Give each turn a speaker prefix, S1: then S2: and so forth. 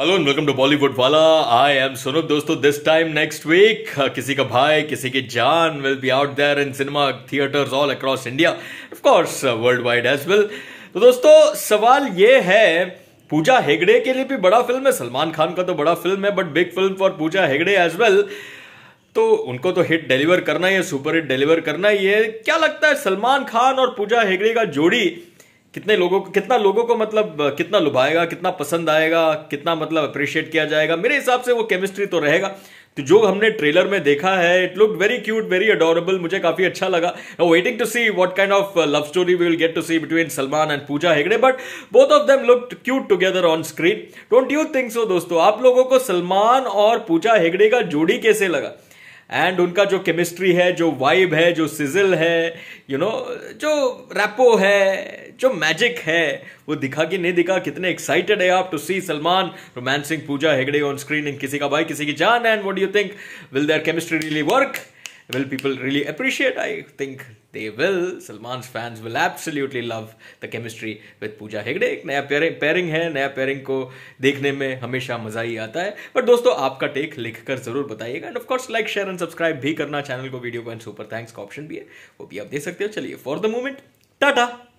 S1: Hello and welcome to Bollywood वाला I M सुनुप दोस्तों this time next week किसी Ka Bhai Kisi Ki Jaan will be out there in cinema theatres all across India of course worldwide as well well तो दोस्तों सवाल ये है पूजा हेगड़े के लिए भी बड़ा फिल्म है सलमान खान का तो बड़ा फिल्म है but big film for Pooja Hegde as well तो उनको तो हिट डिलीवर करना ही है सुपर हिट डिलीवर करना ही है क्या लगता है सलमान खान और पूजा हेगड़े का जोड़ी कितने लोगों को कितना लोगों को मतलब कितना लुभाएगा कितना पसंद आएगा कितना मतलब अप्रिशिएट किया जाएगा मेरे हिसाब से वो केमिस्ट्री तो रहेगा तो जो हमने ट्रेलर में देखा है it look very cute very adorable मुझे काफी अच्छा लगा waiting to see what kind of love story we will get to see between Salman and Pooja Hegde but both of them look cute together on screen don't you think so दोस्तों आप लोगों को सलमान और पूजा हेगड़े का जोड़ी कैसे लगा एंड उनका जो केमिस्ट्री है जो वाइब है जो सिजल है यू you नो know, जो रैपो है जो मैजिक है वो दिखा कि नहीं दिखा कितने एक्साइटेड है आप to see Salman romancing Pooja Hegde on screen in Kisi Ka Bhai Kisi Ki Jaan and what you think will there chemistry really work will people really appreciate? I think they will. Salman fans will absolutely love the chemistry with Pooja Hegde एक नया pairing है नया pairing को देखने में हमेशा मजा ही आता है बट दोस्तों आपका टेक लिख कर जरूर बताइएगा and of course like share and subscribe भी करना चैनल को वीडियो को एंड सुपर थैंक्स का ऑप्शन भी है वो भी आप दे सकते हो चलिए फॉर द मोमेंट टाटा